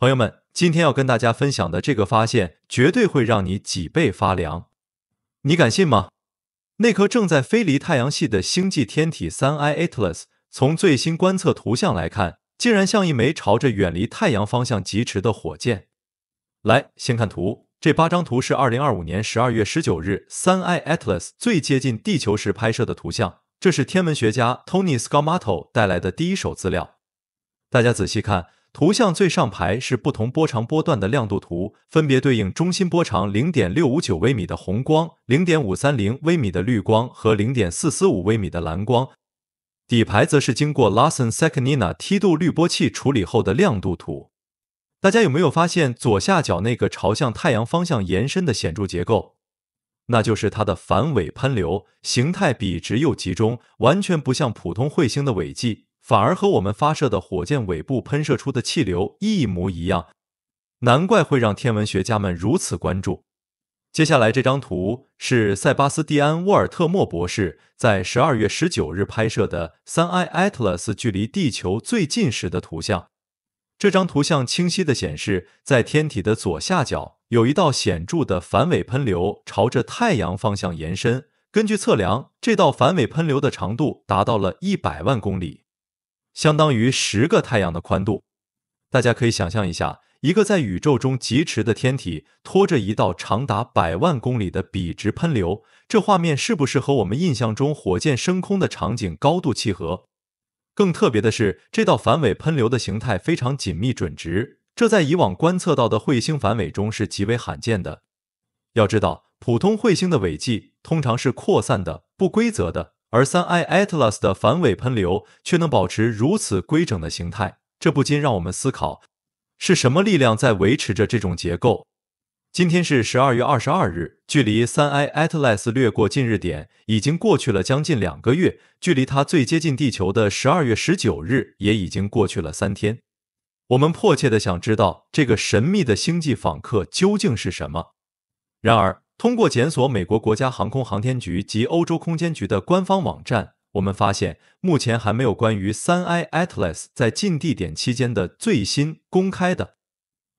朋友们，今天要跟大家分享的这个发现，绝对会让你脊背发凉，你敢信吗？那颗正在飞离太阳系的星际天体三 I Atlas，从最新观测图像来看，竟然像一枚朝着远离太阳方向疾驰的火箭。来，先看图，这八张图是2025年12月19日三 I Atlas 最接近地球时拍摄的图像，这是天文学家 Tony s c a m a t o 带来的第一手资料。大家仔细看。图像最上排是不同波长波段的亮度图，分别对应中心波长零点六五九微米的红光、零点五三零微米的绿光和零点四四五微米的蓝光。底牌则是经过 l a r s o n s e c n i n a 梯度滤波器处理后的亮度图。大家有没有发现左下角那个朝向太阳方向延伸的显著结构？那就是它的反尾喷流，形态笔直又集中，完全不像普通彗星的尾迹。反而和我们发射的火箭尾部喷射出的气流一模一样，难怪会让天文学家们如此关注。接下来这张图是塞巴斯蒂安·沃尔特莫博士在十二月十九日拍摄的三 I Atlas 距离地球最近时的图像。这张图像清晰地显示，在天体的左下角有一道显著的反尾喷流，朝着太阳方向延伸。根据测量，这道反尾喷流的长度达到了一百万公里。相当于十个太阳的宽度，大家可以想象一下，一个在宇宙中疾驰的天体拖着一道长达百万公里的笔直喷流，这画面是不是和我们印象中火箭升空的场景高度契合？更特别的是，这道反尾喷流的形态非常紧密、准直，这在以往观测到的彗星反尾中是极为罕见的。要知道，普通彗星的尾迹通常是扩散的、不规则的。而三 I Atlas 的反尾喷流却能保持如此规整的形态，这不禁让我们思考，是什么力量在维持着这种结构？今天是十二月二十二日，距离三 I Atlas 略过近日点已经过去了将近两个月，距离它最接近地球的十二月十九日也已经过去了三天。我们迫切地想知道这个神秘的星际访客究竟是什么。然而，通过检索美国国家航空航天局及欧洲空间局的官方网站，我们发现目前还没有关于三 I Atlas 在近地点期间的最新公开的、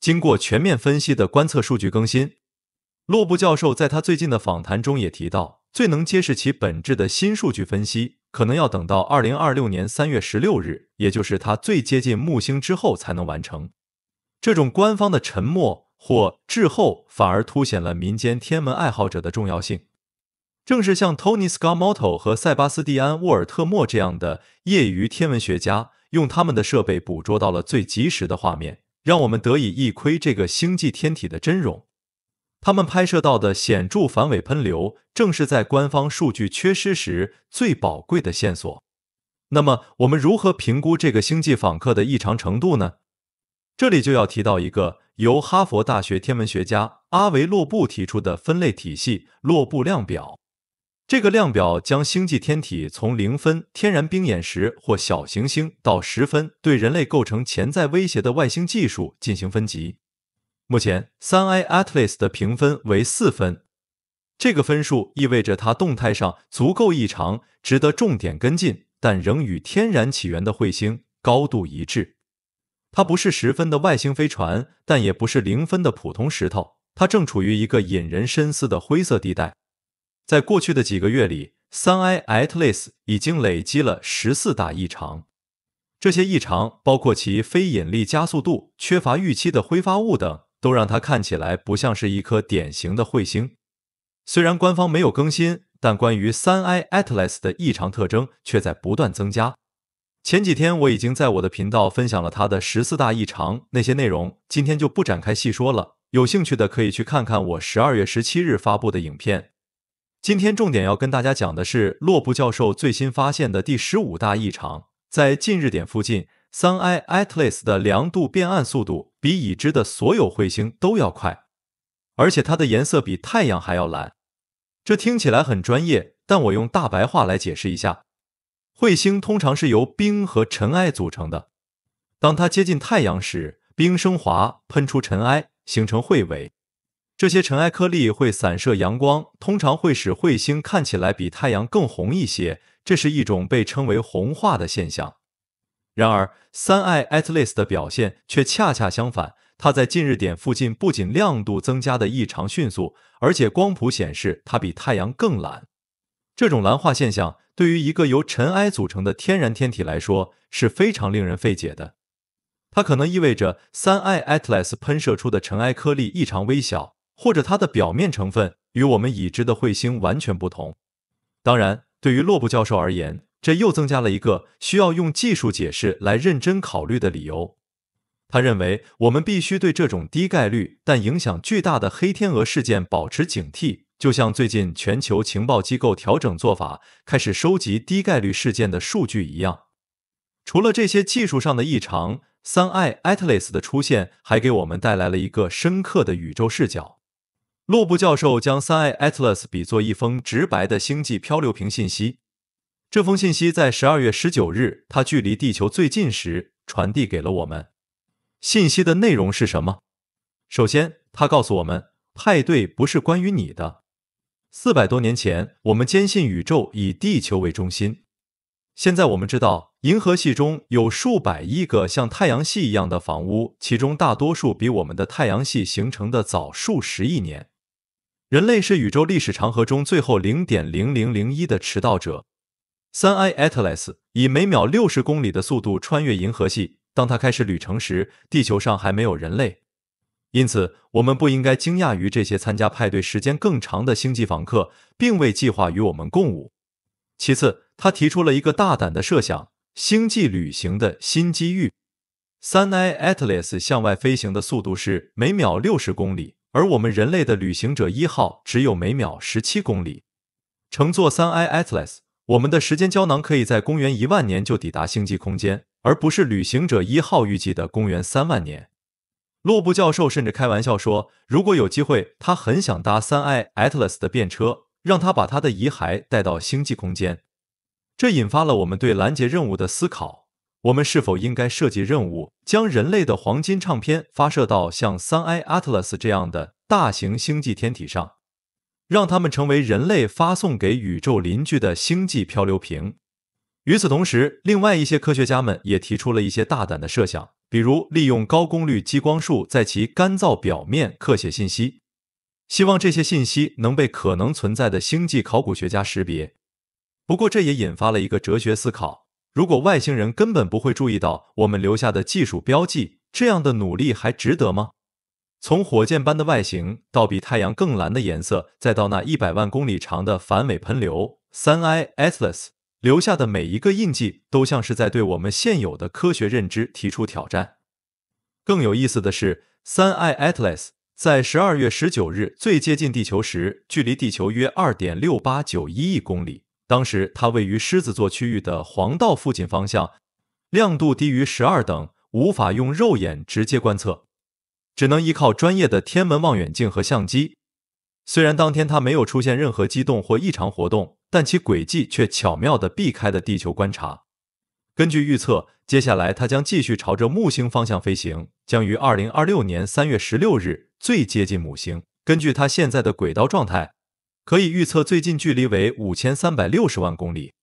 经过全面分析的观测数据更新。洛布教授在他最近的访谈中也提到，最能揭示其本质的新数据分析可能要等到2026年3月16日，也就是他最接近木星之后才能完成。这种官方的沉默。或滞后，反而凸显了民间天文爱好者的重要性。正是像 Tony Scamotto 和塞巴斯蒂安·沃尔特莫这样的业余天文学家用他们的设备捕捉到了最及时的画面，让我们得以一窥这个星际天体的真容。他们拍摄到的显著反尾喷流，正是在官方数据缺失时最宝贵的线索。那么，我们如何评估这个星际访客的异常程度呢？这里就要提到一个由哈佛大学天文学家阿维洛布提出的分类体系——洛布量表。这个量表将星际天体从零分（天然冰眼石或小行星）到十分（对人类构成潜在威胁的外星技术）进行分级。目前，三 A Atlas 的评分为四分。这个分数意味着它动态上足够异常，值得重点跟进，但仍与天然起源的彗星高度一致。它不是十分的外星飞船，但也不是零分的普通石头。它正处于一个引人深思的灰色地带。在过去的几个月里，三 I Atlas 已经累积了十四大异常。这些异常包括其非引力加速度、缺乏预期的挥发物等，都让它看起来不像是一颗典型的彗星。虽然官方没有更新，但关于三 I Atlas 的异常特征却在不断增加。前几天我已经在我的频道分享了他的十四大异常那些内容，今天就不展开细说了。有兴趣的可以去看看我十二月十七日发布的影片。今天重点要跟大家讲的是洛布教授最新发现的第十五大异常，在近日点附近，三 I Atlas 的亮度变暗速度比已知的所有彗星都要快，而且它的颜色比太阳还要蓝。这听起来很专业，但我用大白话来解释一下。彗星通常是由冰和尘埃组成的。当它接近太阳时，冰升华，喷出尘埃，形成彗尾。这些尘埃颗粒会散射阳光，通常会使彗星看起来比太阳更红一些，这是一种被称为“红化”的现象。然而，三 i Atlas 的表现却恰恰相反。它在近日点附近不仅亮度增加的异常迅速，而且光谱显示它比太阳更蓝。这种蓝化现象。对于一个由尘埃组成的天然天体来说，是非常令人费解的。它可能意味着三 I Atlas 喷射出的尘埃颗粒异常微小，或者它的表面成分与我们已知的彗星完全不同。当然，对于洛布教授而言，这又增加了一个需要用技术解释来认真考虑的理由。他认为我们必须对这种低概率但影响巨大的黑天鹅事件保持警惕。就像最近全球情报机构调整做法，开始收集低概率事件的数据一样，除了这些技术上的异常，三 I Atlas 的出现还给我们带来了一个深刻的宇宙视角。洛布教授将三 I Atlas 比作一封直白的星际漂流瓶信息。这封信息在十二月十九日，它距离地球最近时传递给了我们。信息的内容是什么？首先，它告诉我们派对不是关于你的。四百多年前，我们坚信宇宙以地球为中心。现在我们知道，银河系中有数百亿个像太阳系一样的房屋，其中大多数比我们的太阳系形成的早数十亿年。人类是宇宙历史长河中最后零点零零零一的迟到者。三 I Atlas 以每秒六十公里的速度穿越银河系。当它开始旅程时，地球上还没有人类。因此，我们不应该惊讶于这些参加派对时间更长的星际访客，并未计划与我们共舞。其次，他提出了一个大胆的设想：星际旅行的新机遇。三 I Atlas 向外飞行的速度是每秒六十公里，而我们人类的旅行者一号只有每秒十七公里。乘坐三 I Atlas，我们的时间胶囊可以在公元一万年就抵达星际空间，而不是旅行者一号预计的公元三万年。洛布教授甚至开玩笑说：“如果有机会，他很想搭三 I Atlas 的便车，让他把他的遗骸带到星际空间。”这引发了我们对拦截任务的思考：我们是否应该设计任务，将人类的黄金唱片发射到像三 I Atlas 这样的大型星际天体上，让他们成为人类发送给宇宙邻居的星际漂流瓶？与此同时，另外一些科学家们也提出了一些大胆的设想。比如利用高功率激光束在其干燥表面刻写信息，希望这些信息能被可能存在的星际考古学家识别。不过，这也引发了一个哲学思考：如果外星人根本不会注意到我们留下的技术标记，这样的努力还值得吗？从火箭般的外形到比太阳更蓝的颜色，再到那一百万公里长的反尾喷流，三 I Atlas。留下的每一个印记都像是在对我们现有的科学认知提出挑战。更有意思的是，三 I Atlas 在十二月十九日最接近地球时，距离地球约二点六八九一亿公里。当时它位于狮子座区域的黄道附近方向，亮度低于十二等，无法用肉眼直接观测，只能依靠专业的天文望远镜和相机。虽然当天它没有出现任何激动或异常活动。但其轨迹却巧妙地避开了地球观察。根据预测，接下来它将继续朝着木星方向飞行，将于二零二六年三月十六日最接近母星。根据它现在的轨道状态，可以预测最近距离为五千三百六十万公里。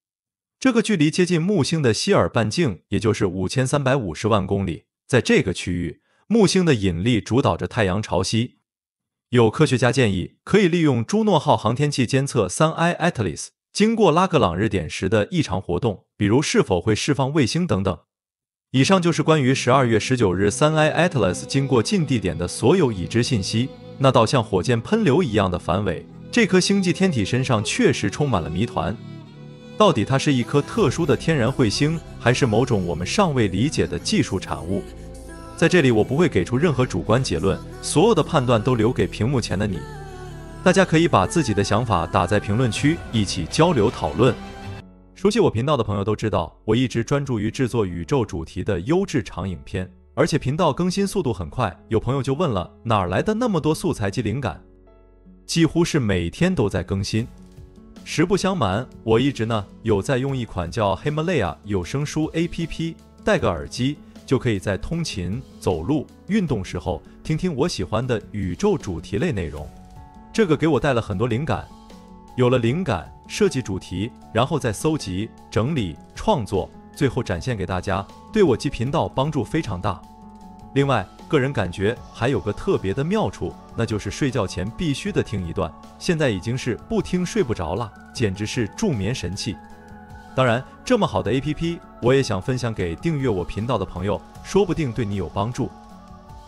这个距离接近木星的希尔半径，也就是五千三百五十万公里。在这个区域，木星的引力主导着太阳潮汐。有科学家建议，可以利用朱诺号航天器监测三 I Atlas。经过拉格朗日点时的异常活动，比如是否会释放卫星等等。以上就是关于十二月十九日三 I Atlas 经过近地点的所有已知信息。那道像火箭喷流一样的反尾，这颗星际天体身上确实充满了谜团。到底它是一颗特殊的天然彗星，还是某种我们尚未理解的技术产物？在这里，我不会给出任何主观结论，所有的判断都留给屏幕前的你。大家可以把自己的想法打在评论区，一起交流讨论。熟悉我频道的朋友都知道，我一直专注于制作宇宙主题的优质长影片，而且频道更新速度很快。有朋友就问了，哪来的那么多素材及灵感？几乎是每天都在更新。实不相瞒，我一直呢有在用一款叫 Himalaya 有声书 A P P，戴个耳机就可以在通勤、走路、运动时候听听我喜欢的宇宙主题类内容。这个给我带了很多灵感，有了灵感，设计主题，然后再搜集、整理、创作，最后展现给大家，对我及频道帮助非常大。另外，个人感觉还有个特别的妙处，那就是睡觉前必须得听一段，现在已经是不听睡不着了，简直是助眠神器。当然，这么好的 APP，我也想分享给订阅我频道的朋友，说不定对你有帮助。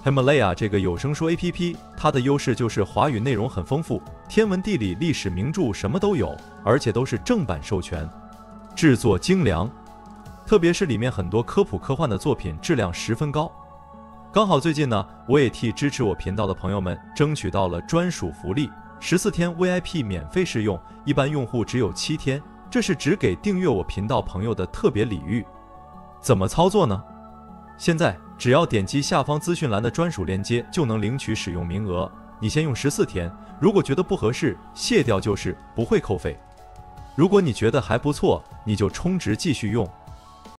Himalaya 这个有声书 APP，它的优势就是华语内容很丰富，天文、地理、历史、名著什么都有，而且都是正版授权，制作精良。特别是里面很多科普科幻的作品，质量十分高。刚好最近呢，我也替支持我频道的朋友们争取到了专属福利，十四天 VIP 免费试用，一般用户只有七天，这是只给订阅我频道朋友的特别礼遇。怎么操作呢？现在。只要点击下方资讯栏的专属链接，就能领取使用名额。你先用十四天，如果觉得不合适，卸掉就是，不会扣费。如果你觉得还不错，你就充值继续用。